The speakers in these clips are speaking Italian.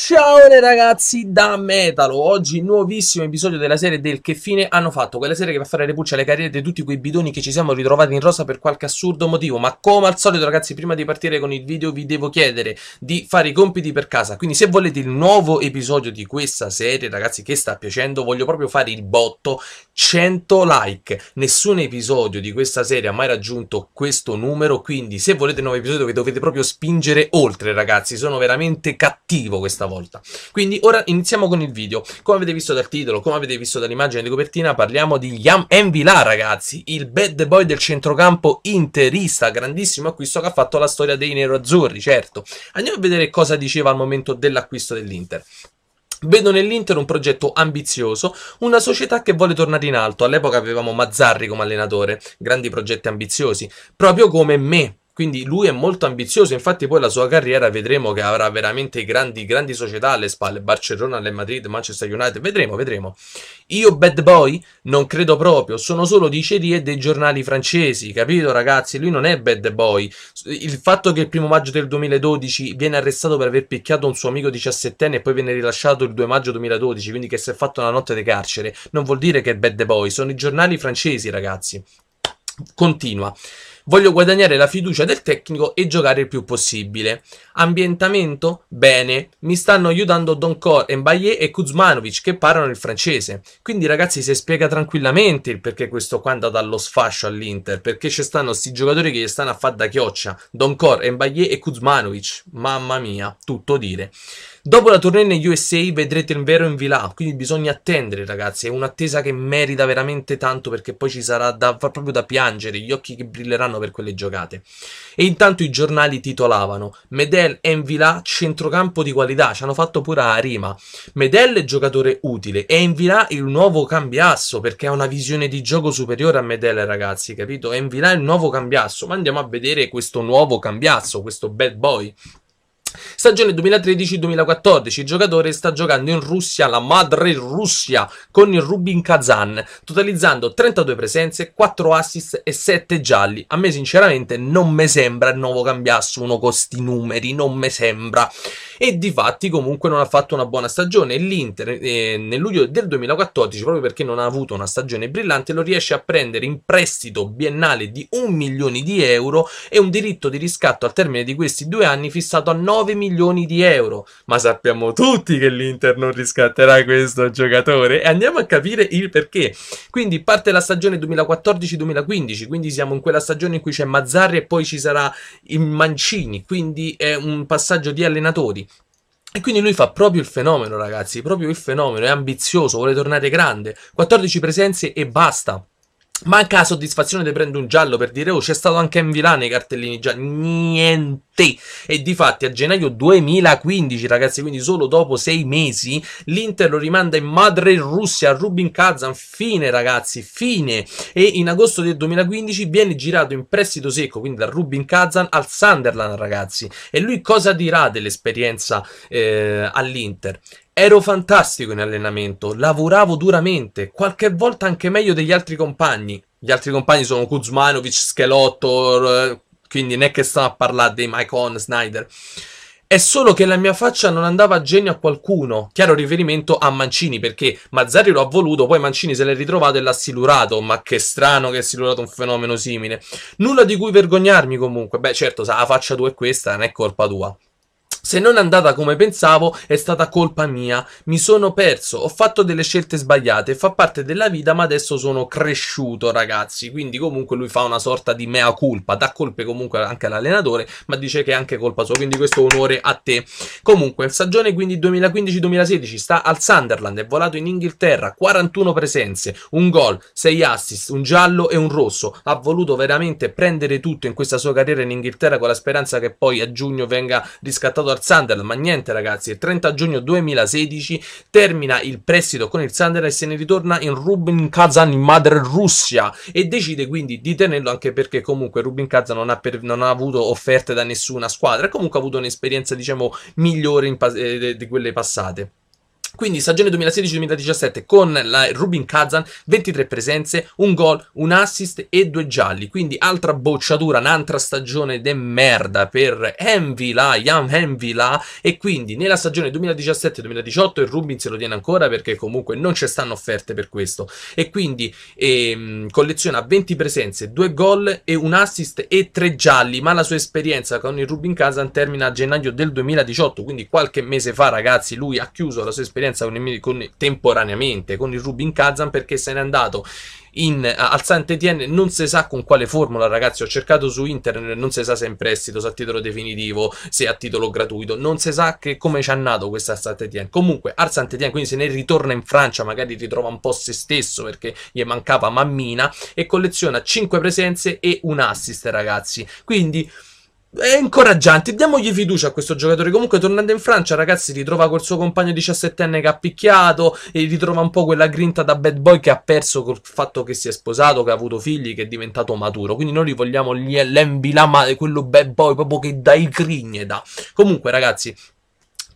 Ciao ragazzi da Metalo, oggi nuovissimo episodio della serie del Che fine hanno fatto, quella serie che va a fare le pucce alle carriere di tutti quei bidoni che ci siamo ritrovati in rosa per qualche assurdo motivo, ma come al solito ragazzi prima di partire con il video vi devo chiedere di fare i compiti per casa, quindi se volete il nuovo episodio di questa serie ragazzi che sta piacendo voglio proprio fare il botto 100 like, nessun episodio di questa serie ha mai raggiunto questo numero, quindi se volete il nuovo episodio vi dovete proprio spingere oltre ragazzi, sono veramente cattivo questa volta volta. Quindi ora iniziamo con il video. Come avete visto dal titolo, come avete visto dall'immagine di copertina, parliamo di Yam Envila, ragazzi, il bad boy del centrocampo interista, grandissimo acquisto che ha fatto la storia dei neroazzurri, certo. Andiamo a vedere cosa diceva al momento dell'acquisto dell'Inter. Vedo nell'Inter un progetto ambizioso, una società che vuole tornare in alto. All'epoca avevamo Mazzarri come allenatore, grandi progetti ambiziosi, proprio come me, quindi lui è molto ambizioso, infatti poi la sua carriera vedremo che avrà veramente grandi, grandi società alle spalle, Barcellona, Real Madrid, Manchester United, vedremo, vedremo. Io bad boy non credo proprio, sono solo di cerie dei giornali francesi, capito ragazzi? Lui non è bad boy. Il fatto che il primo maggio del 2012 viene arrestato per aver picchiato un suo amico 17enne e poi viene rilasciato il 2 maggio 2012, quindi che si è fatto una notte di carcere, non vuol dire che è bad boy, sono i giornali francesi ragazzi. Continua. Voglio guadagnare la fiducia del tecnico e giocare il più possibile. Ambientamento? Bene. Mi stanno aiutando Doncor, Mbaye e Kuzmanovic che parlano il francese. Quindi ragazzi si spiega tranquillamente il perché questo qua è andato allo sfascio all'Inter, perché ci stanno questi giocatori che gli stanno a fare da chioccia. Doncor, Mbaye e Kuzmanovic. Mamma mia, tutto dire. Dopo la tournée negli USA vedrete il vero in villa, quindi bisogna attendere ragazzi, è un'attesa che merita veramente tanto perché poi ci sarà da, proprio da piangere, gli occhi che brilleranno pagavano per quelle giocate. E intanto i giornali titolavano Medel Envilà centrocampo di qualità, ci hanno fatto pure a rima. Medel è giocatore utile e Envilà il nuovo cambiasso perché ha una visione di gioco superiore a Medel ragazzi, capito? Envilà il nuovo cambiasso, ma andiamo a vedere questo nuovo cambiasso, questo bad boy. Stagione 2013-2014, il giocatore sta giocando in Russia, la madre Russia, con il Rubin Kazan, totalizzando 32 presenze, 4 assist e 7 gialli. A me sinceramente non mi sembra il nuovo cambiassuno con sti numeri, non mi sembra. E di fatti comunque non ha fatto una buona stagione l'Inter eh, nel luglio del 2014, proprio perché non ha avuto una stagione brillante, lo riesce a prendere in prestito biennale di 1 milione di euro e un diritto di riscatto al termine di questi due anni fissato a 9 9 milioni di euro. Ma sappiamo tutti che l'Inter non riscatterà questo giocatore e andiamo a capire il perché. Quindi parte la stagione 2014-2015, quindi siamo in quella stagione in cui c'è Mazzarri e poi ci sarà il Mancini, quindi è un passaggio di allenatori. E quindi lui fa proprio il fenomeno, ragazzi, proprio il fenomeno, è ambizioso, vuole tornare grande, 14 presenze e basta. Manca la soddisfazione di prendere un giallo per dire, oh, c'è stato anche in Milano i cartellini gialli. Niente te. E di fatti a gennaio 2015, ragazzi, quindi solo dopo sei mesi, l'Inter lo rimanda in madre Russia a Rubin Kazan. Fine, ragazzi, fine. E in agosto del 2015 viene girato in prestito secco, quindi da Rubin Kazan al Sunderland, ragazzi. E lui cosa dirà dell'esperienza eh, all'Inter? Ero fantastico in allenamento, lavoravo duramente, qualche volta anche meglio degli altri compagni. Gli altri compagni sono Kuzmanovic, Schelotto, eh, quindi non è che sto a parlare dei Mycon Snyder. È solo che la mia faccia non andava a genio a qualcuno. Chiaro riferimento a Mancini, perché Mazzari lo ha voluto, poi Mancini se l'è ritrovato e l'ha silurato. Ma che strano che è silurato un fenomeno simile. Nulla di cui vergognarmi comunque. Beh, certo, la faccia tua è questa, non è colpa tua. Se non è andata come pensavo, è stata colpa mia. Mi sono perso, ho fatto delle scelte sbagliate, fa parte della vita, ma adesso sono cresciuto, ragazzi. Quindi comunque lui fa una sorta di mea culpa, dà colpe comunque anche all'allenatore, ma dice che è anche colpa sua, quindi questo onore a te. Comunque, stagione quindi 2015-2016 sta al Sunderland, è volato in Inghilterra, 41 presenze, un gol, 6 assist, un giallo e un rosso. Ha voluto veramente prendere tutto in questa sua carriera in Inghilterra con la speranza che poi a giugno venga riscattato dal al Sunderland, ma niente ragazzi, il 30 giugno 2016 termina il prestito con il Sunderland e se ne ritorna in Rubin Kazan in madre Russia e decide quindi di tenerlo anche perché comunque Rubin Kazan non ha, per, non ha avuto offerte da nessuna squadra e comunque ha avuto un'esperienza diciamo migliore eh, di quelle passate. Quindi stagione 2016-2017 con la Rubin Kazan, 23 presenze, un gol, un assist e due gialli. Quindi altra bocciatura, un'altra stagione de merda per Envila, Jan Envila. E quindi nella stagione 2017-2018 il Rubin se lo tiene ancora perché comunque non ci stanno offerte per questo. E quindi ehm, colleziona 20 presenze, due gol e un assist e tre gialli. Ma la sua esperienza con il Rubin Kazan termina a gennaio del 2018, quindi qualche mese fa ragazzi lui ha chiuso la sua esperienza un'esperienza con, con, temporaneamente con il Rubin Kazan perché se n'è andato in, al Saint-Étienne non si sa con quale formula ragazzi ho cercato su internet non si sa se è in prestito se a titolo definitivo se a titolo gratuito non si sa che, come ci è andato questa Saint-Étienne comunque al Saint-Étienne quindi se ne ritorna in Francia magari ritrova un po' se stesso perché gli mancava mammina e colleziona 5 presenze e un assist ragazzi quindi è incoraggiante. Diamogli fiducia a questo giocatore. Comunque, tornando in Francia, ragazzi, ritrova col suo compagno 17enne che ha picchiato e ritrova un po' quella grinta da bad boy che ha perso col fatto che si è sposato, che ha avuto figli, che è diventato maturo. Quindi, noi li vogliamo l'envilama, quello bad boy proprio che dai grigne da. Comunque, ragazzi,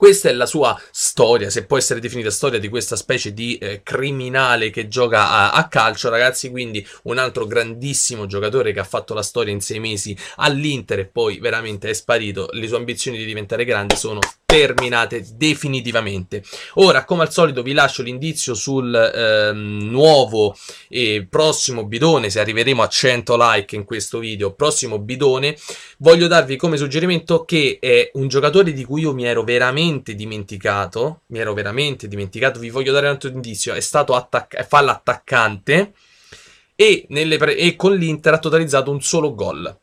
questa è la sua storia, se può essere definita storia di questa specie di eh, criminale che gioca a, a, calcio, ragazzi. Quindi un altro grandissimo giocatore che ha fatto la storia in sei mesi all'Inter e poi veramente è sparito. Le sue ambizioni di diventare grande sono terminate definitivamente. Ora, come al solito, vi lascio l'indizio sul eh, nuovo e prossimo bidone, se arriveremo a 100 like in questo video, prossimo bidone, voglio darvi come suggerimento che è un giocatore di cui io mi ero veramente dimenticato, mi ero veramente dimenticato, vi voglio dare un altro indizio, è stato attac- fa l'attaccante e, e con l'Inter ha totalizzato un solo gol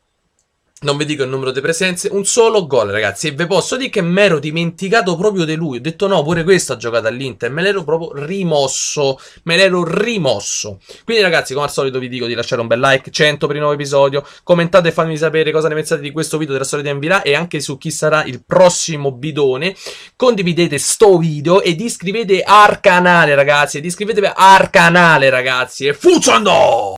non vi dico il numero di presenze, un solo gol, ragazzi. E vi posso dire che mi ero dimenticato proprio di lui. Ho detto no, pure questo ha giocato all'Inter. Me l'ero proprio rimosso. Me l'ero rimosso. Quindi, ragazzi, come al solito, vi dico di lasciare un bel like. 100 per il nuovo episodio. Commentate e fatemi sapere cosa ne pensate di questo video della storia di Nvilà e anche su chi sarà il prossimo bidone. Condividete sto video ed iscrivete al canale, ragazzi. Ed iscrivetevi al canale, ragazzi. E funzionando!